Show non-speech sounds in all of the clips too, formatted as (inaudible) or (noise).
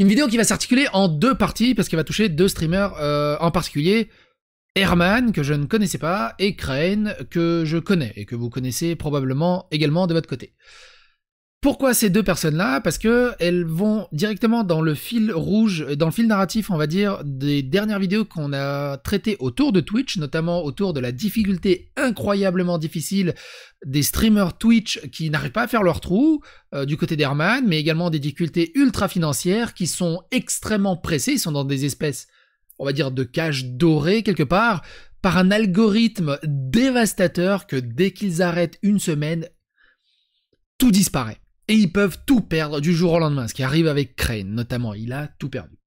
Une vidéo qui va s'articuler en deux parties parce qu'elle va toucher deux streamers euh, en particulier. Herman, que je ne connaissais pas, et Crane, que je connais, et que vous connaissez probablement également de votre côté. Pourquoi ces deux personnes-là Parce que elles vont directement dans le fil rouge, dans le fil narratif, on va dire, des dernières vidéos qu'on a traitées autour de Twitch, notamment autour de la difficulté incroyablement difficile des streamers Twitch qui n'arrivent pas à faire leur trou euh, du côté d'Herman, mais également des difficultés ultra financières qui sont extrêmement pressées, ils sont dans des espèces, on va dire, de cages dorées quelque part, par un algorithme dévastateur que dès qu'ils arrêtent une semaine, tout disparaît et ils peuvent tout perdre du jour au lendemain, ce qui arrive avec Crane notamment, il a tout perdu.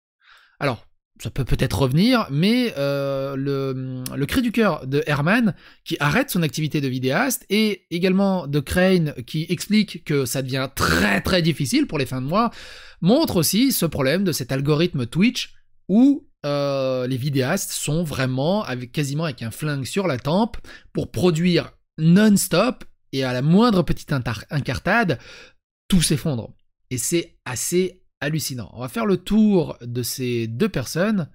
Alors, ça peut peut-être revenir, mais euh, le, cri du cœur de Herman, qui arrête son activité de vidéaste, et également de Crane, qui explique que ça devient très très difficile pour les fins de mois, montre aussi ce problème de cet algorithme Twitch, où euh, les vidéastes sont vraiment avec, quasiment avec un flingue sur la tempe pour produire non-stop et à la moindre petite incartade, tout s'effondre. Et c'est assez hallucinant. On va faire le tour de ces deux personnes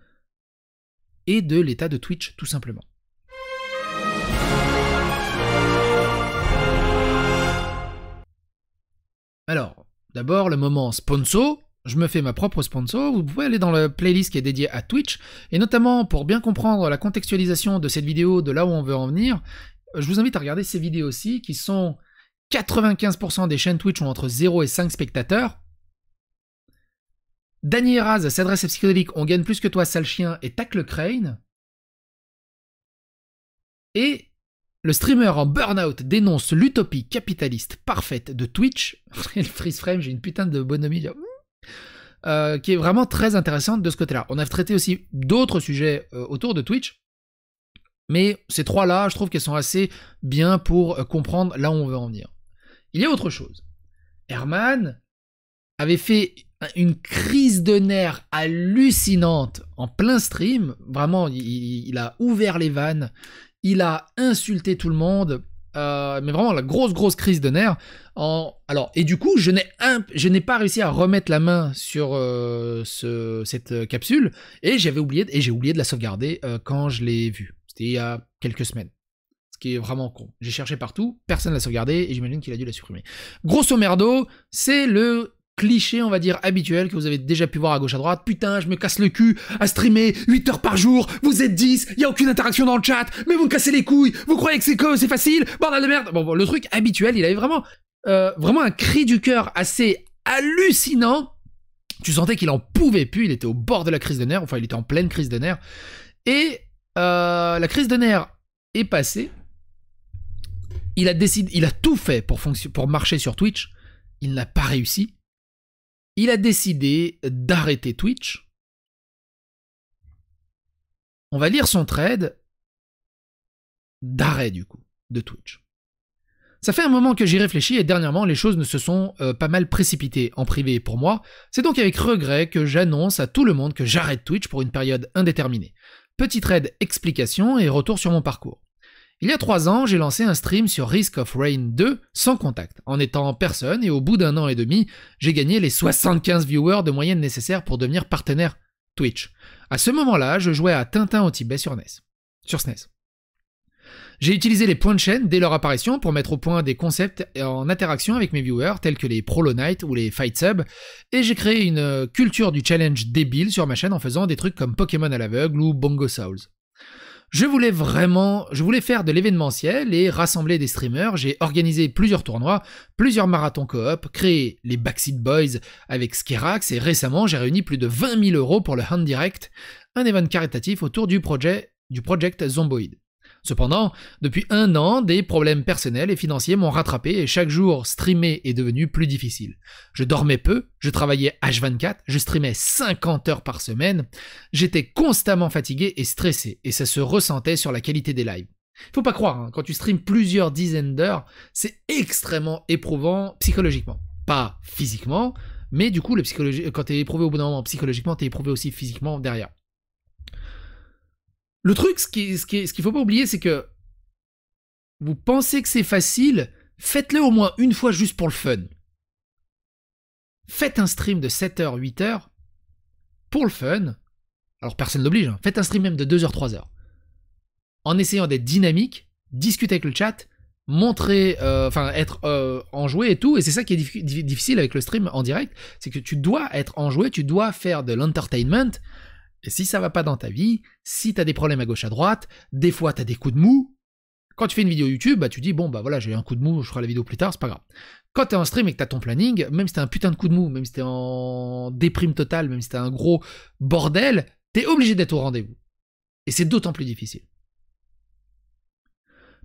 et de l'état de Twitch tout simplement. Alors, d'abord le moment sponsor. Je me fais ma propre sponsor. Vous pouvez aller dans la playlist qui est dédiée à Twitch. Et notamment pour bien comprendre la contextualisation de cette vidéo, de là où on veut en venir, je vous invite à regarder ces vidéos aussi qui sont 95% des chaînes Twitch ont entre 0 et 5 spectateurs. Danny Eraz s'adresse à Psychodélique, on gagne plus que toi, sale chien, et le Crane. Et le streamer en burn-out dénonce l'utopie capitaliste parfaite de Twitch. (laughs) le freeze frame, j'ai une putain de bonhomie. Euh, qui est vraiment très intéressante de ce côté-là. On a traité aussi d'autres sujets euh, autour de Twitch. Mais ces trois-là, je trouve qu'elles sont assez bien pour euh, comprendre là où on veut en venir. Il y a autre chose. Herman avait fait une crise de nerfs hallucinante en plein stream. Vraiment, il, a ouvert les vannes, il a insulté tout le monde. Euh, mais vraiment la grosse grosse crise de nerfs. Alors et du coup je n'ai pas réussi à remettre la main sur euh, cette euh, capsule et j'avais oublié et j'ai oublié de la sauvegarder quand je l'ai vue. C'était il y a quelques semaines qui est vraiment con. J'ai cherché partout, personne ne l'a sauvegardé et j'imagine qu'il a dû la supprimer. Grosso merdo, c'est le cliché, on va dire, habituel que vous avez déjà pu voir à gauche à droite. Putain, je me casse le cul à streamer 8 heures par jour, vous êtes 10, il y a aucune interaction dans le chat, mais vous me cassez les couilles, vous croyez que c'est que c'est facile, bordel de merde. Bon, le truc habituel, il avait vraiment euh, vraiment un cri du cœur assez hallucinant. Tu sentais qu'il en pouvait plus, il était au bord de la crise de nerfs, enfin il était en pleine crise de nerfs. Et euh, la crise de nerfs est passée, il a décidé, il a tout fait pour, marcher sur Twitch. Il n'a pas réussi. Il a décidé d'arrêter Twitch. On va lire son trade d'arrêt du coup de Twitch. Ça fait un moment que j'y réfléchis et dernièrement les choses ne se sont euh, pas mal précipitées en privé pour moi. C'est donc avec regret que j'annonce à tout le monde que j'arrête Twitch pour une période indéterminée. Petit trade explication et retour sur mon parcours. Il y a trois ans, j'ai lancé un stream sur Risk of Rain 2 sans contact, en étant en personne, et au bout d'un an et demi, j'ai gagné les 75 viewers de moyenne nécessaires pour devenir partenaire Twitch. À ce moment-là, je jouais à Tintin au Tibet sur NES. Sur SNES. E j'ai utilisé les points de chaîne dès leur apparition pour mettre au point des concepts en interaction avec mes viewers, tels que les Prolo Night ou les Fight Sub, et j'ai créé une culture du challenge débile sur ma chaîne en faisant des trucs comme Pokémon à l'aveugle ou Bongo Souls. Je voulais vraiment, je voulais faire de l'événementiel et rassembler des streamers. J'ai organisé plusieurs tournois, plusieurs marathons coop, créé les Backseat Boys avec Skyrax et récemment j'ai réuni plus de 20 000 euros pour le Hand Direct, un événement caritatif autour du projet du Project Zomboid. Cependant, depuis un an, des problèmes personnels et financiers m'ont rattrapé et chaque jour, streamer est devenu plus difficile. Je dormais peu, je travaillais H24, je streamais 50 heures par semaine, j'étais constamment fatigué et stressé et ça se ressentait sur la qualité des lives. Faut pas croire, hein, quand tu stream plusieurs dizaines d'heures, c'est extrêmement éprouvant psychologiquement. Pas physiquement, mais du coup, quand tu es éprouvé au bout d'un moment psychologiquement, tu es éprouvé aussi physiquement derrière. Le truc, ce qu'il qui, ce faut pas oublier, c'est que vous pensez que c'est facile, faites-le au moins une fois juste pour le fun. Faites un stream de 7h, 8h pour le fun. Alors personne n'oblige, l'oblige. Hein. faites un stream même de 2h, 3h. En essayant d'être dynamique, discuter avec le chat, montrer, euh, enfin être en euh, enjoué et tout. Et c'est ça qui est difficile avec le stream en direct, c'est que tu dois être enjoué, tu dois faire de l'entertainment. Et si ça va pas dans ta vie, si t'as des problèmes à gauche à droite, des fois t'as des coups de mou. Quand tu fais une vidéo YouTube, bah tu dis bon bah voilà j'ai un coup de mou, je ferai la vidéo plus tard, c'est pas grave. Quand t'es en stream et que t'as ton planning, même si t'as un putain de coup de mou, même si t'es en déprime totale, même si t'as un gros bordel, t'es obligé d'être au rendez-vous. Et c'est d'autant plus difficile.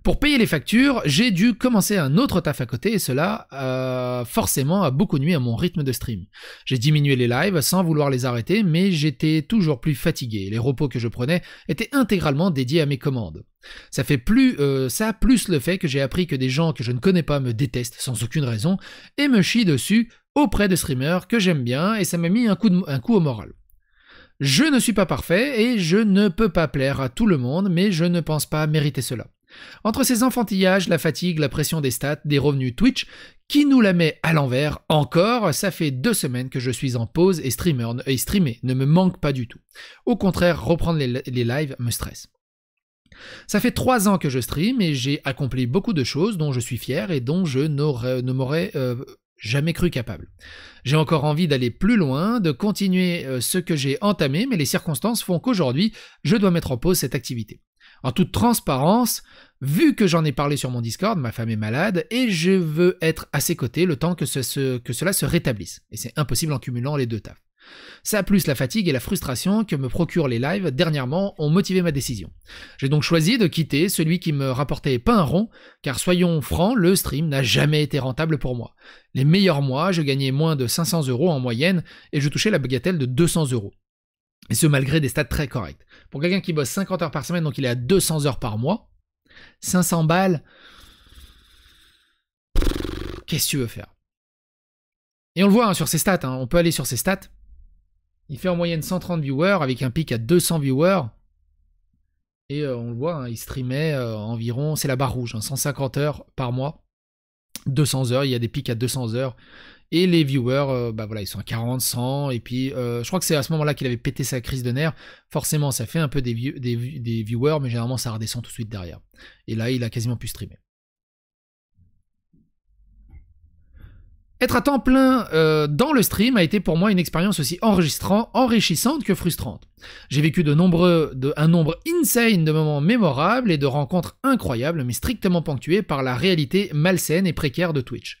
Pour payer les factures, j'ai dû commencer un autre taf à côté et cela, euh, forcément, a beaucoup nuit à mon rythme de stream. J'ai diminué les lives sans vouloir les arrêter, mais j'étais toujours plus fatigué. Les repos que je prenais étaient intégralement dédiés à mes commandes. Ça fait plus euh, ça, plus le fait que j'ai appris que des gens que je ne connais pas me détestent sans aucune raison et me chient dessus auprès de streamers que j'aime bien et ça m'a mis un coup, un coup au moral. Je ne suis pas parfait et je ne peux pas plaire à tout le monde, mais je ne pense pas mériter cela. Entre ces enfantillages, la fatigue, la pression des stats, des revenus Twitch, qui nous la met à l'envers encore, ça fait deux semaines que je suis en pause et streamer, streamer ne me manque pas du tout. Au contraire, reprendre les, lives me stresse. Ça fait trois ans que je stream et j'ai accompli beaucoup de choses dont je suis fier et dont je ne m'aurais euh, jamais cru capable. J'ai encore envie d'aller plus loin, de continuer euh, ce que j'ai entamé, mais les circonstances font qu'aujourd'hui, je dois mettre en pause cette activité. En toute transparence, vu que j'en ai parlé sur mon Discord, ma femme est malade et je veux être à ses côtés le temps que, cela se rétablisse. Et c'est impossible en cumulant les deux tafs. Ça plus la fatigue et la frustration que me procurent les lives dernièrement ont motivé ma décision. J'ai donc choisi de quitter celui qui me rapportait pas un rond, car soyons francs, le stream n'a jamais été rentable pour moi. Les meilleurs mois, je gagnais moins de 500 euros en moyenne et je touchais la bagatelle de 200 euros. Et ce, malgré des stats très corrects. Pour quelqu'un qui bosse 50 heures par semaine, donc il est à 200 heures par mois, 500 balles, qu'est-ce que tu veux faire Et on le voit hein, sur ses stats, hein, on peut aller sur ses stats. Il fait en moyenne 130 viewers avec un pic à 200 viewers. Et euh, on le voit, hein, il streamait euh, environ, c'est la barre rouge, 150 heures par mois. 200 heures, il y a des pics à 200 heures, et les viewers, euh, bah voilà, ils sont à 40, 100. Et puis, euh, je crois que c'est à ce moment-là qu'il avait pété sa crise de nerfs. Forcément, ça fait un peu des, des viewers, mais généralement, ça redescend tout de suite derrière. Et là, il a quasiment pu streamer. Être à temps plein euh, dans le stream a été pour moi une expérience aussi enregistrant, enrichissante que frustrante. J'ai vécu de nombreux, un nombre insane de moments mémorables et de rencontres incroyables, mais strictement ponctuées par la réalité malsaine et précaire de Twitch.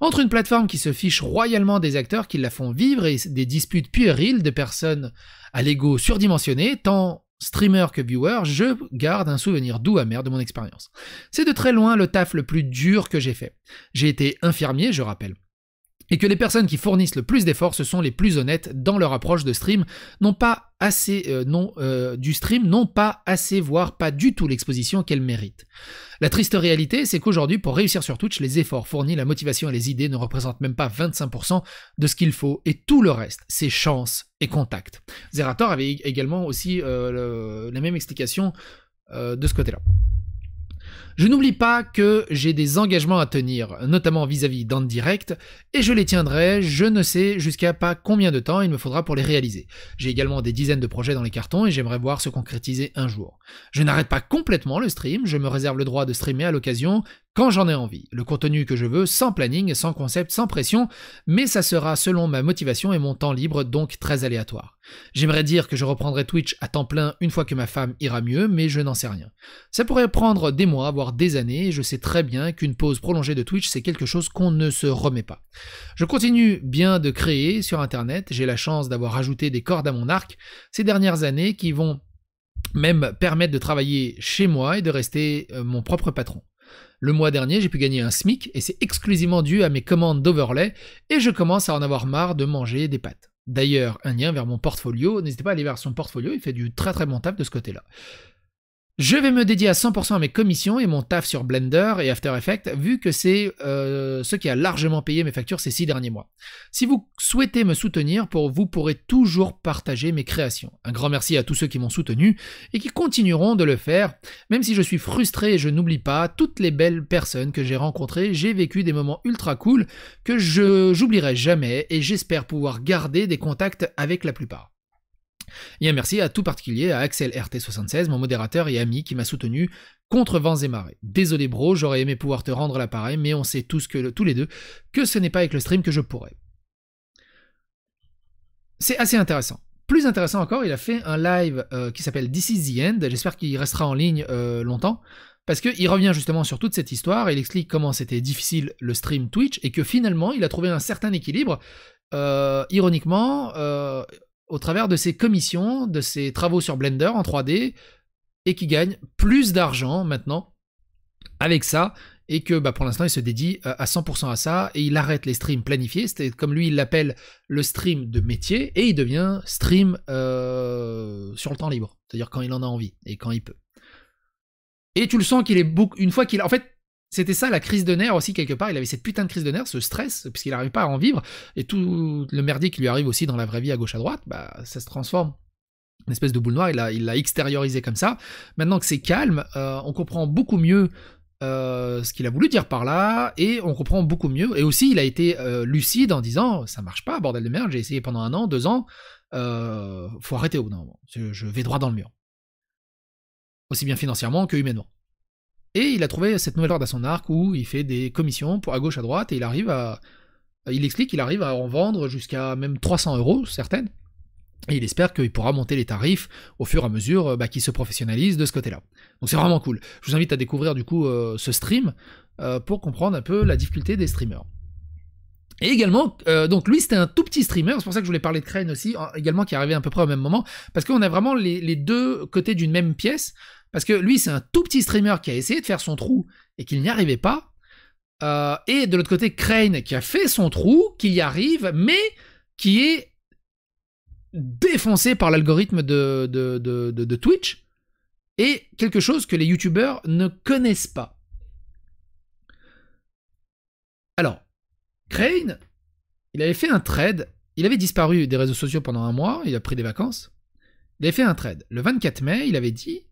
Entre une plateforme qui se fiche royalement des acteurs qui la font vivre et des disputes puériles de personnes à l'ego surdimensionné, tant streamer que viewer, je garde un souvenir doux amer de mon expérience. C'est de très loin le taf le plus dur que j'ai fait. J'ai été infirmier, je rappelle et que les personnes qui fournissent le plus d'efforts, ce sont les plus honnêtes dans leur approche de stream, n'ont pas assez, euh, non, euh, du stream, n'ont pas assez, voire pas du tout l'exposition qu'elles méritent. La triste réalité, c'est qu'aujourd'hui, pour réussir sur Twitch, les efforts fournis, la motivation et les idées ne représentent même pas 25% de ce qu'il faut, et tout le reste, c'est chance et contact. Zerator avait également aussi euh, la même explication de ce côté-là. Je n'oublie pas que j'ai des engagements à tenir, notamment vis-à-vis Direct, et je les tiendrai, je ne sais jusqu'à pas combien de temps il me faudra pour les réaliser. J'ai également des dizaines de projets dans les cartons et j'aimerais voir se concrétiser un jour. Je n'arrête pas complètement le stream, je me réserve le droit de streamer à l'occasion quand j'en ai envie, le contenu que je veux, sans planning, sans concept, sans pression, mais ça sera selon ma motivation et mon temps libre, donc très aléatoire. J'aimerais dire que je reprendrai Twitch à temps plein une fois que ma femme ira mieux, mais je n'en sais rien. Ça pourrait prendre des mois, voire des années, et je sais très bien qu'une pause prolongée de Twitch, c'est quelque chose qu'on ne se remet pas. Je continue bien de créer sur Internet, j'ai la chance d'avoir ajouté des cordes à mon arc ces dernières années qui vont même permettre de travailler chez moi et de rester euh, mon propre patron. Le mois dernier, j'ai pu gagner un SMIC et c'est exclusivement dû à mes commandes d'overlay et je commence à en avoir marre de manger des pâtes d'ailleurs un lien vers mon portfolio. N'hésitez pas à aller vers son portfolio, il fait du très très bon taf de ce côté-là. Je vais me dédier à 100% à mes commissions et mon taf sur Blender et After Effects, vu que c'est euh, ce qui a largement payé mes factures ces six derniers mois. Si vous souhaitez me soutenir, pour, vous pourrez toujours partager mes créations. Un grand merci à tous ceux qui m'ont soutenu et qui continueront de le faire, même si je suis frustré et je n'oublie pas toutes les belles personnes que j'ai rencontrées. J'ai vécu des moments ultra cool que je j'oublierai jamais et j'espère pouvoir garder des contacts avec la plupart. Et un merci à tout particulier à Axel RT76, mon modérateur et ami qui m'a soutenu contre vents et marées. Désolé bro, j'aurais aimé pouvoir te rendre l'appareil, mais on sait tous que tous les deux que ce n'est pas avec le stream que je pourrais. C'est assez intéressant. Plus intéressant encore, il a fait un live euh, qui s'appelle This is the end. J'espère qu'il restera en ligne euh, longtemps. Parce qu'il revient justement sur toute cette histoire, il explique comment c'était difficile le stream Twitch et que finalement il a trouvé un certain équilibre. Euh, ironiquement, au travers de ses commissions, de ses travaux sur Blender en 3D, et qui gagne plus d'argent maintenant avec ça, et que bah, pour l'instant il se dédie euh, à 100% à ça, et il arrête les streams planifiés, c'est comme lui il l'appelle le stream de métier, et il devient stream euh, sur le temps libre, c'est-à-dire quand il en a envie et quand il peut. Et tu le sens qu'il est beaucoup, une fois qu'il, en fait, c'était ça la crise de nerfs aussi quelque part. Il avait cette putain de crise de nerfs, ce stress, puisqu'il n'arrive pas à en vivre, et tout le merdier qui lui arrive aussi dans la vraie vie à gauche à droite, bah ça se transforme une espèce de boule noire. Il l'a extériorisé comme ça. Maintenant que c'est calme, euh, on comprend beaucoup mieux euh, ce qu'il a voulu dire par là, et on comprend beaucoup mieux. Et aussi, il a été euh, lucide en disant ça marche pas, bordel de merde, j'ai essayé pendant un an, deux ans, faut arrêter au non. Je vais droit dans le mur. Aussi bien financièrement que humainement. Et il a trouvé cette nouvelle horde à son arc où il fait des commissions pour à gauche à droite et il arrive à. Il explique qu'il arrive à en vendre jusqu'à même 300 euros, certaines. Et il espère qu'il pourra monter les tarifs au fur et à mesure bah, qu'il se professionnalise de ce côté-là. Donc c'est vraiment cool. Je vous invite à découvrir du coup euh, ce stream euh, pour comprendre un peu la difficulté des streamers. Et également, euh, donc lui c'était un tout petit streamer, c'est pour ça que je voulais parler de Crane aussi, également qui est arrivé à peu près au même moment, parce qu'on a vraiment les, deux côtés d'une même pièce, parce que lui c'est un tout petit streamer qui a essayé de faire son trou et qu'il n'y arrivait pas, euh, et de l'autre côté Crane qui a fait son trou, qui y arrive, mais qui est défoncé par l'algorithme de, de, Twitch, et quelque chose que les youtubeurs ne connaissent pas. Alors, Crane, il avait fait un trade. Il avait disparu des réseaux sociaux pendant un mois, il a pris des vacances. Il avait fait un trade. Le 24 mai, il avait dit,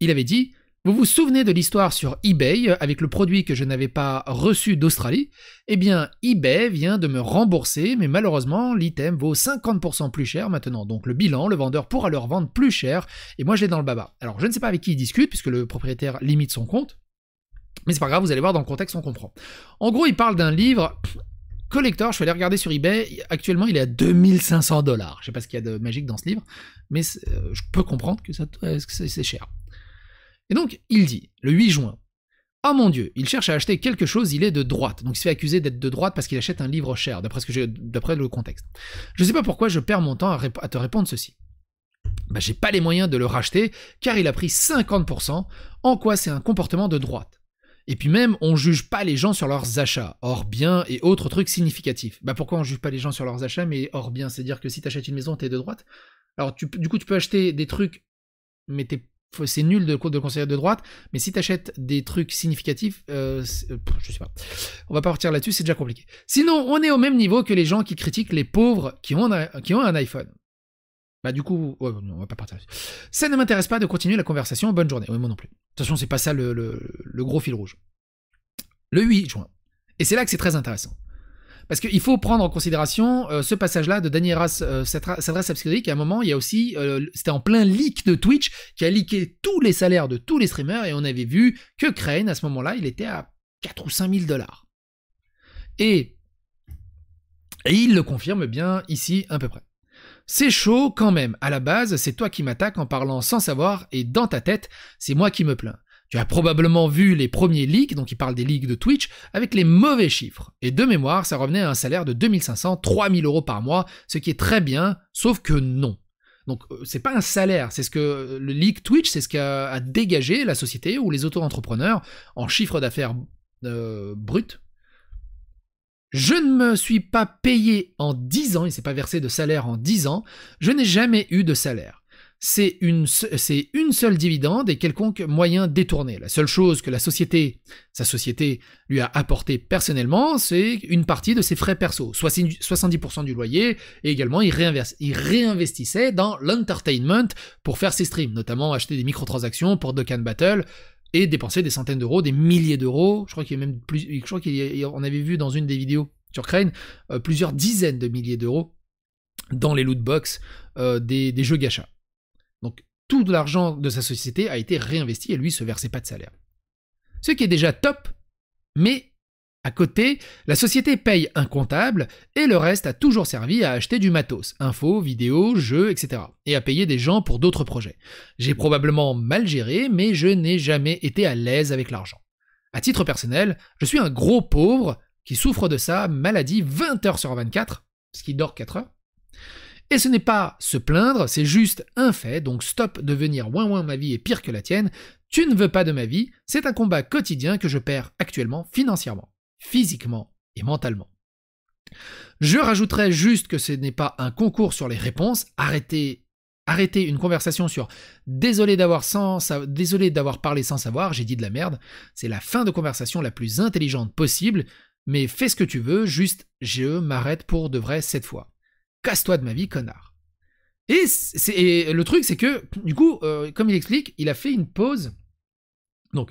il avait dit, vous vous souvenez de l'histoire sur eBay avec le produit que je n'avais pas reçu d'Australie Eh bien, eBay vient de me rembourser, mais malheureusement, l'item vaut 50% plus cher maintenant. Donc le bilan, le vendeur pourra le revendre plus cher, et moi je l'ai dans le baba. Alors je ne sais pas avec qui il discute, puisque le propriétaire limite son compte. Mais c'est pas grave, vous allez voir dans le contexte, on comprend. En gros, il parle d'un livre collector, je suis allé regarder sur eBay, actuellement il est à 2500 dollars. Je sais pas ce qu'il y a de magique dans ce livre, mais euh, je peux comprendre que, euh, c'est cher. Et donc, il dit, le 8 juin, Ah mon Dieu, il cherche à acheter quelque chose, il est de droite. Donc il se fait accuser d'être de droite parce qu'il achète un livre cher, d'après, le contexte. Je ne sais pas pourquoi je perds mon temps à, te répondre ceci. Bah, j'ai pas les moyens de le racheter car il a pris 50%, en quoi c'est un comportement de droite. Et puis même, on juge pas les gens sur leurs achats, hors bien, et autres trucs significatifs. Bah pourquoi on juge pas les gens sur leurs achats, mais hors bien C'est-à-dire que si t'achètes une maison, t'es de droite. Alors du coup, tu peux acheter des trucs, mais t'es c'est nul de, de conseiller de droite, mais si t'achètes des trucs significatifs, euh, euh je sais pas. On va pas partir là-dessus, c'est déjà compliqué. Sinon, on est au même niveau que les gens qui critiquent les pauvres qui ont qui ont un iPhone. Bah du coup, ouais, on va pas partir. Ça ne m'intéresse pas de continuer la conversation. Bonne journée. Oui, moi non plus. De toute façon, c'est pas ça le, gros fil rouge. Le 8 juin. Et c'est là que c'est très intéressant. Parce qu'il faut prendre en considération euh, ce passage-là de Daniel Ras euh, s'adresse à À un moment, il y a aussi, euh, c'était en plein leak de Twitch qui a leaké tous les salaires de tous les streamers et on avait vu que Crane, à ce moment-là, il était à 4 ou 5 000 dollars. et il le confirme bien ici à peu près. C'est chaud quand même. À la base, c'est toi qui m'attaques en parlant sans savoir et dans ta tête, c'est moi qui me plains. Tu as probablement vu les premiers leaks, donc ils parlent des leaks de Twitch, avec les mauvais chiffres. Et de mémoire, ça revenait à un salaire de 2500, 3000 euros par mois, ce qui est très bien, sauf que non. Donc euh, c'est pas un salaire, c'est ce que le leak Twitch, c'est ce qu'a dégagé la société ou les auto-entrepreneurs en chiffre d'affaires euh, brut, je ne me suis pas payé en 10 ans, il s'est pas versé de salaire en 10 ans, je n'ai jamais eu de salaire. C'est une, c'est une seule dividende et quelconque moyen détourné. La seule chose que la société, sa société, lui a apporté personnellement, c'est une partie de ses frais perso, 70% du loyer, et également il, il réinvestissait dans l'entertainment pour faire ses streams, notamment acheter des microtransactions pour Dokkan Battle, et dépenser des centaines d'euros, des milliers d'euros. Je crois qu'il y a même plus, je crois qu'on avait vu dans une des vidéos sur Crane euh, plusieurs dizaines de milliers d'euros dans les loot box euh, des, des, jeux gacha. Donc tout l'argent de sa société a été réinvesti et lui se versait pas de salaire. Ce qui est déjà top, mais à côté, la société paye un comptable et le reste a toujours servi à acheter du matos, infos, vidéos, jeux, etc. et à payer des gens pour d'autres projets. J'ai probablement mal géré, mais je n'ai jamais été à l'aise avec l'argent. À titre personnel, je suis un gros pauvre qui souffre de sa maladie 20 h sur 24, ce qui dort 4 heures. Et ce n'est pas se plaindre, c'est juste un fait, donc stop de venir ouin ouin ma vie est pire que la tienne, tu ne veux pas de ma vie, c'est un combat quotidien que je perds actuellement financièrement physiquement et mentalement. Je rajouterai juste que ce n'est pas un concours sur les réponses. Arrêtez, arrêtez une conversation sur désolé d'avoir sans, désolé d'avoir parlé sans savoir, j'ai dit de la merde. C'est la fin de conversation la plus intelligente possible, mais fais ce que tu veux, juste je m'arrête pour de vrai cette fois. Casse-toi de ma vie, connard. Et, le truc, c'est que, du coup, euh, comme il explique, il a fait une pause. Donc,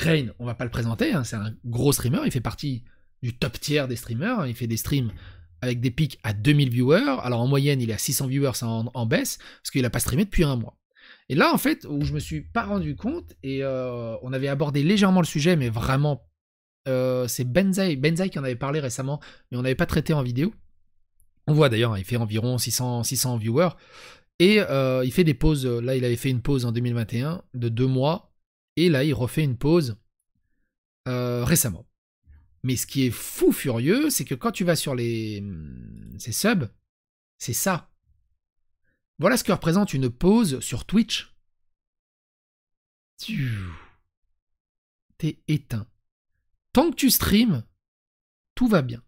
Crane, on va pas le présenter, hein, c'est un gros streamer, il fait partie du top tiers des streamers, hein, il fait des streams avec des pics à 2000 viewers, alors en moyenne il est à 600 viewers en, baisse, parce qu'il n'a pas streamé depuis un mois. Et là en fait, où je me suis pas rendu compte, et euh, on avait abordé légèrement le sujet, mais vraiment, euh, c'est Benzaï, Benzaï qui en avait parlé récemment, mais on n'avait pas traité en vidéo. On voit d'ailleurs, il fait environ 600, 600 viewers, et euh, il fait des pauses, là il avait fait une pause en 2021 de deux mois, et là, il refait une pause euh, récemment. Mais ce qui est fou furieux, c'est que quand tu vas sur les mm, ces subs, c'est ça. Voilà ce que représente une pause sur Twitch. T'es éteint. Tant que tu streams, tout va bien.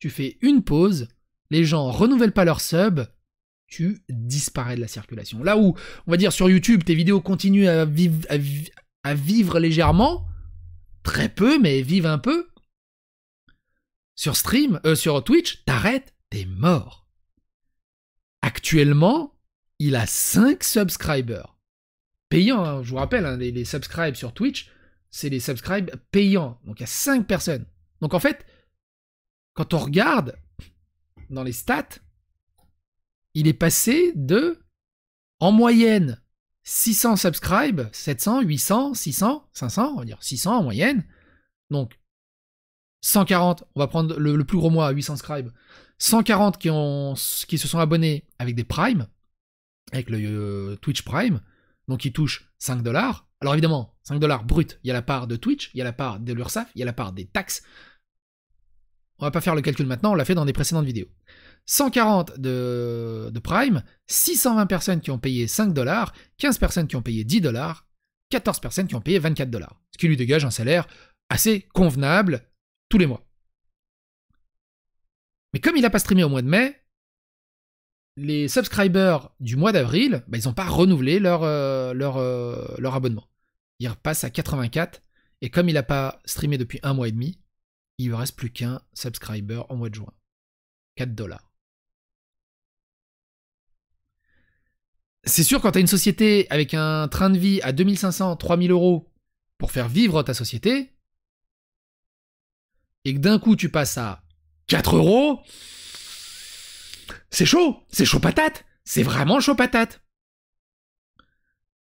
Tu fais une pause, les gens renouvellent pas leurs sub, tu disparais de la circulation. Là où, on va dire, sur YouTube, tes vidéos continuent à, vivre, à vivre légèrement, très peu, mais vivre un peu. Sur stream, euh, sur Twitch, t'arrêtes, t'es mort. Actuellement, il a 5 subscribers. Payants, hein, je vous rappelle, hein, les, les subscribes sur Twitch, c'est les subscribes payants. Donc il y a 5 personnes. Donc en fait, quand on regarde dans les stats, il est passé de, en moyenne, 600 subscribes, 700, 800, 600, 500, on va dire 600 en moyenne. Donc 140, on va prendre le, plus gros mois à 800 subscribes. 140 qui, ont, qui se sont abonnés avec des primes, avec le euh, Twitch Prime, donc ils touchent 5 dollars. Alors évidemment, 5 dollars brut, il y a la part de Twitch, il y a la part de l'URSSAF, il y a la part des taxes. On va pas faire le calcul maintenant, on l'a fait dans des précédentes vidéos. 140 de, de Prime, 620 personnes qui ont payé 5 dollars, 15 personnes qui ont payé 10 dollars, 14 personnes qui ont payé 24 dollars. Ce qui lui dégage un salaire assez convenable tous les mois. Mais comme il n'a pas streamé au mois de mai, les subscribers du mois d'avril, bah, ils n'ont pas renouvelé leur, euh, euh, abonnement. Il repasse à 84, et comme il n'a pas streamé depuis un mois et demi, il ne reste plus qu'un subscriber au mois de juin. 4 dollars. c'est sûr, quand tu as une société avec un train de vie à 2500, 3000 euros pour faire vivre ta société, et que d'un coup tu passes à 4 euros, c'est chaud, c'est chaud patate, c'est vraiment chaud patate.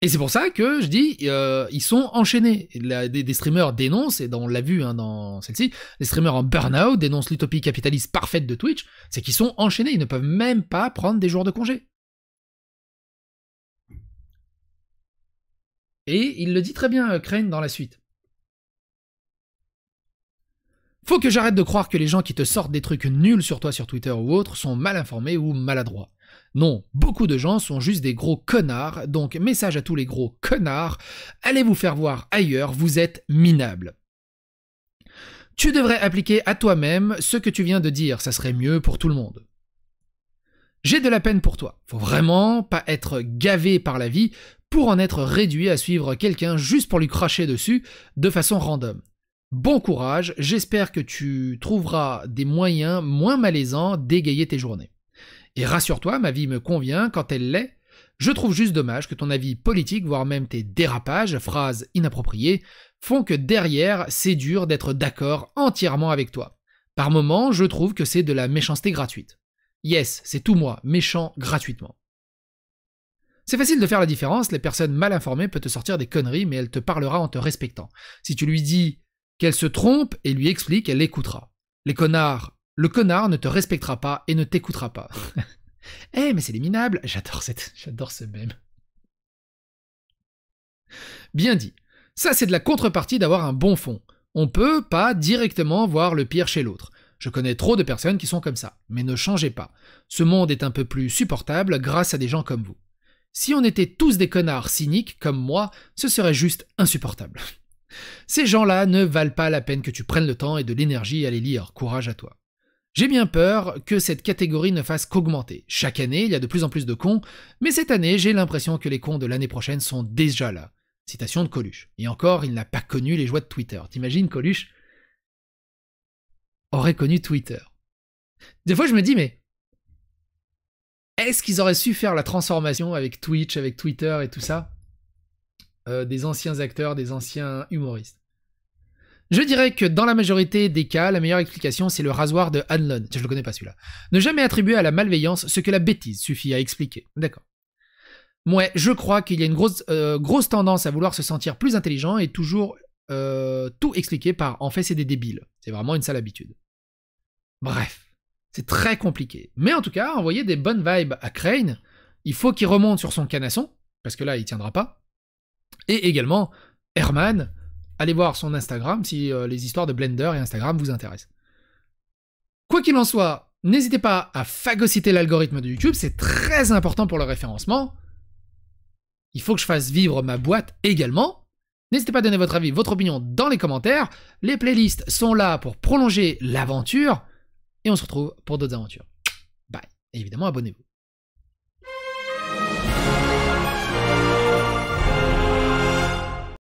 Et c'est pour ça que je dis, euh, ils sont enchaînés. des, streamers dénoncent, et on l'a vu hein, dans celle-ci, les streamers en burn-out dénoncent l'utopie capitaliste parfaite de Twitch, c'est qu'ils sont enchaînés, ils ne peuvent même pas prendre des jours de congé. Et il le dit très bien, euh, Crane, dans la suite. Faut que j'arrête de croire que les gens qui te sortent des trucs nuls sur toi sur Twitter ou autre sont mal informés ou maladroits. Non, beaucoup de gens sont juste des gros connards, donc message à tous les gros connards, allez vous faire voir ailleurs, vous êtes minables. Tu devrais appliquer à toi-même ce que tu viens de dire, ça serait mieux pour tout le monde. J'ai de la peine pour toi. Faut vraiment pas être gavé par la vie pour en être réduit à suivre quelqu'un juste pour lui cracher dessus de façon random. Bon courage, j'espère que tu trouveras des moyens moins malaisants d'égayer tes journées. Et rassure-toi, ma vie me convient quand elle l'est. Je trouve juste dommage que ton avis politique, voire même tes dérapages, phrases inappropriées, font que derrière, c'est dur d'être d'accord entièrement avec toi. Par moments, je trouve que c'est de la méchanceté gratuite. Yes, c'est tout moi, méchant gratuitement. C'est facile de faire la différence, les personnes mal informées peuvent te sortir des conneries, mais elle te parlera en te respectant. Si tu lui dis qu'elle se trompe et lui explique, elle écoutera. Les connards, le connard ne te respectera pas et ne t'écoutera pas. (laughs) Eh, mais c'est les J'adore cette... J'adore ce même. Bien dit. Ça, c'est de la contrepartie d'avoir un bon fond. On peut pas directement voir le pire chez l'autre. Je connais trop de personnes qui sont comme ça. Mais ne changez pas. Ce monde est un peu plus supportable grâce à des gens comme vous. Si on était tous des connards cyniques comme moi, ce serait juste insupportable. Ces gens-là ne valent pas la peine que tu prennes le temps et de l'énergie à les lire, courage à toi. J'ai bien peur que cette catégorie ne fasse qu'augmenter. Chaque année, il y a de plus en plus de cons, mais cette année, j'ai l'impression que les cons de l'année prochaine sont déjà là. Citation de Coluche. Et encore, il n'a pas connu les joies de Twitter. T'imagines, Coluche aurait connu Twitter. Des fois, je me dis, mais est-ce qu'ils auraient su faire la transformation avec Twitch, avec Twitter et tout ça euh, Des anciens acteurs, des anciens humoristes. Je dirais que dans la majorité des cas, la meilleure explication, c'est le rasoir de Hanlon. Je le connais pas celui-là. Ne jamais attribuer à la malveillance ce que la bêtise suffit à expliquer. D'accord. Moi, je crois qu'il y a une grosse, euh, grosse tendance à vouloir se sentir plus intelligent et toujours euh, tout expliquer par en fait c'est des débiles. C'est vraiment une sale habitude. Bref. C'est très compliqué. Mais en tout cas, envoyez des bonnes vibes à Crane, il faut qu'il remonte sur son canasson, parce que là, il tiendra pas. Et également, Herman, allez voir son Instagram si euh, les histoires de Blender et Instagram vous intéressent. Quoi qu'il en soit, n'hésitez pas à phagocyter l'algorithme de YouTube, c'est très important pour le référencement. Il faut que je fasse vivre ma boîte également. N'hésitez pas à donner votre avis, votre opinion dans les commentaires. Les playlists sont là pour prolonger l'aventure. Et on se retrouve pour d'autres aventures. Bye. Et évidemment, abonnez-vous.